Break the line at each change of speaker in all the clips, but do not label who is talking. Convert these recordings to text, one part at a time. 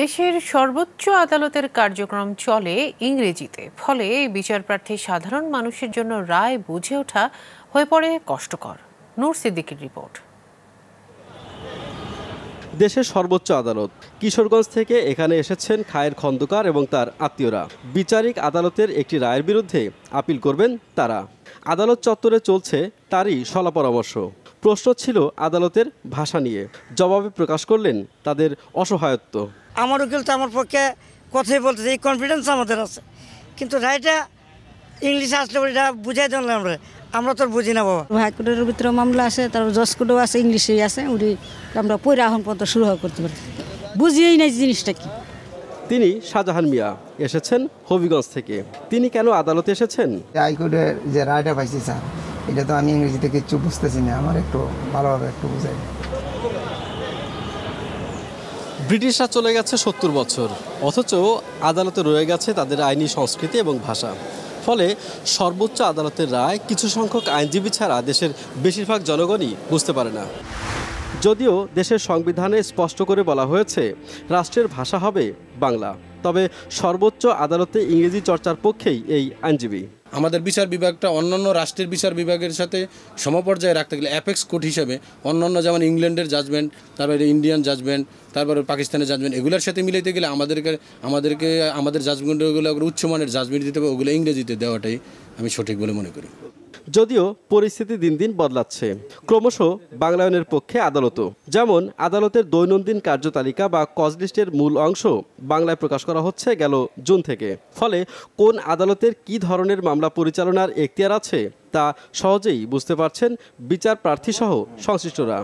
দেশের সর্বোচ্চ আদালতের কার্যক্রম চলে ইংরেজিতে ফলে
বিচারপ্রার্থী সাধারণ মানুষের জন্য রায় বুঝে ওঠা হয়ে পড়ে কষ্টকর নূর সিদ্দিকির রিপোর্ট
দেশের সর্বোচ্চ আদালত কিশোরগঞ্জ থেকে এখানে এসেছেন খায়ের খন্দকার এবং তার আত্মীয়রা বিচারিক আদালতের একটি রায়ের বিরুদ্ধে আপিল করবেন তারা আদালত চত্বরে চলছে তারই সলা পরামর্শ প্রশ্ন ছিল আদালতের ভাষা নিয়ে জবাবে প্রকাশ করলেন তাদের অসহায়ত্ব
আমার উকিল তো আমার পক্ষে কথাই বলতেছে এই কনফিডেন্স আমাদের আছে কিন্তু রায়টা ইংলিশে আসলে এটা বুঝাই দিলাম আমরা আমরা তো বুঝি না বাবা হাইকোর্টের ভিতরে মামলা আছে তারপর জজ কোর্টেও আছে ইংলিশেই আছে উনি আমরা পয়রা এখন পর্যন্ত শুরু করতে পারি বুঝিয়েই নাই জিনিসটা কি
তিনি শাহজাহান মিয়া এসেছেন হবিগঞ্জ থেকে তিনি কেন আদালতে এসেছেন
হাইকোর্টের যে রায়টা পাইছি স্যার এটা তো আমি ইংরেজিতে কিছু বুঝতেছি না আমার একটু ভালোভাবে একটু বুঝাই
ব্রিটিশরা চলে গেছে সত্তর বছর অথচ আদালতে রয়ে গেছে তাদের আইনি সংস্কৃতি এবং ভাষা ফলে সর্বোচ্চ আদালতের রায় কিছু সংখ্যক আইনজীবী ছাড়া দেশের বেশিরভাগ জনগণই বুঝতে পারে না যদিও দেশের সংবিধানে স্পষ্ট করে বলা হয়েছে রাষ্ট্রের ভাষা হবে বাংলা তবে সর্বোচ্চ আদালতে ইংরেজি চর্চার পক্ষেই এই আইনজীবী আমাদের বিচার বিভাগটা অন্যান্য রাষ্ট্রের বিচার বিভাগের সাথে সমপর্যায়ে রাখতে গেলে অ্যাপেক্স কোর্ট হিসাবে অন্যান্য যেমন ইংল্যান্ডের জাজমেন্ট তারপরে ইন্ডিয়ান জাজমেন্ট তারপরে পাকিস্তানের জাজমেন্ট এগুলোর সাথে মিলাইতে গেলে আমাদেরকে আমাদেরকে আমাদের জাজমেন্টগুলো উচ্চমানের জাজমেন্ট দিতে হবে ওগুলো ইংরেজিতে দেওয়াটাই আমি সঠিক বলে মনে করি যদিও পরিস্থিতি দিন দিন বদলাচ্ছে ক্রমশ বাংলায়নের পক্ষে আদালতও যেমন আদালতের দৈনন্দিন কার্যতালিকা বা কজলিস্টের মূল অংশ বাংলায় প্রকাশ করা হচ্ছে গেল জুন থেকে ফলে কোন আদালতের কি ধরনের মামলা পরিচালনার এখতিয়ার আছে তা সহজেই বুঝতে পারছেন বিচার প্রার্থীসহ সংশ্লিষ্টরা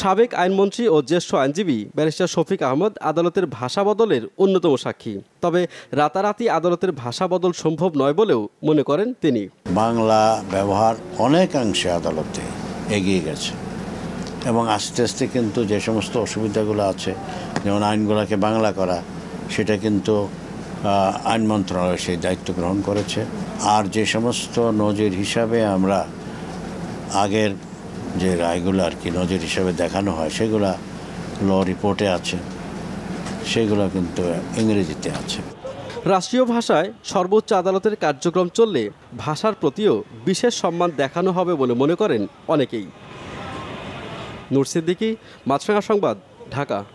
সাবেক আইনমন্ত্রী ও জ্যেষ্ঠ আইনজীবী ব্যারিস্টার শফিক আহমদ আদালতের ভাষা বদলের অন্যতম সাক্ষী তবে রাতারাতি আদালতের ভাষা বদল সম্ভব নয় বলেও মনে করেন তিনি
বাংলা ব্যবহার অনেকাংশে আদালতে এগিয়ে গেছে এবং আস্তে আস্তে কিন্তু যে সমস্ত অসুবিধাগুলো আছে যেমন আইনগুলোকে বাংলা করা সেটা কিন্তু আইন মন্ত্রণালয় সেই দায়িত্ব গ্রহণ করেছে আর যে সমস্ত নজির হিসাবে আমরা আগের যে রায়গুলো আর কি নজির হিসাবে দেখানো হয় সেগুলো ল রিপোর্টে আছে সেগুলো কিন্তু ইংরেজিতে আছে রাষ্ট্রীয়
ভাষায় সর্বোচ্চ আদালতের কার্যক্রম চললে ভাষার প্রতিও বিশেষ সম্মান দেখানো হবে বলে মনে করেন অনেকেই নুরসিদ্দিকি মাছরাঙা সংবাদ ঢাকা